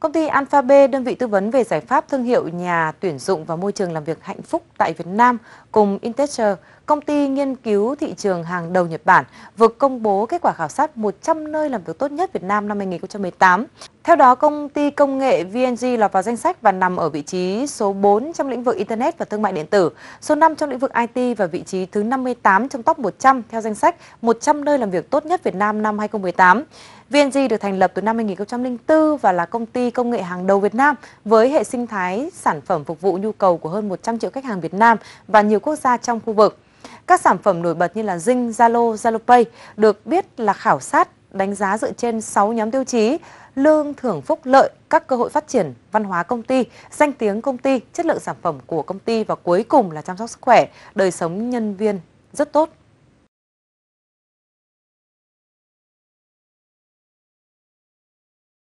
Công ty Alpha B, đơn vị tư vấn về giải pháp thương hiệu nhà tuyển dụng và môi trường làm việc hạnh phúc tại Việt Nam cùng Integer công ty nghiên cứu thị trường hàng đầu Nhật Bản vừa công bố kết quả khảo sát 100 nơi làm việc tốt nhất Việt Nam năm 2018. Theo đó, công ty công nghệ VNG lọt vào danh sách và nằm ở vị trí số 4 trong lĩnh vực Internet và thương mại điện tử, số 5 trong lĩnh vực IT và vị trí thứ 58 trong top 100 theo danh sách 100 nơi làm việc tốt nhất Việt Nam năm 2018. VNG được thành lập từ năm 2004 và là công ty công nghệ hàng đầu Việt Nam với hệ sinh thái sản phẩm phục vụ nhu cầu của hơn 100 triệu khách hàng Việt Nam và nhiều quốc gia trong khu vực. Các sản phẩm nổi bật như là Zing, Zalo, ZaloPay được biết là khảo sát đánh giá dựa trên 6 nhóm tiêu chí lương thưởng phúc lợi, các cơ hội phát triển, văn hóa công ty, danh tiếng công ty, chất lượng sản phẩm của công ty và cuối cùng là chăm sóc sức khỏe, đời sống nhân viên rất tốt.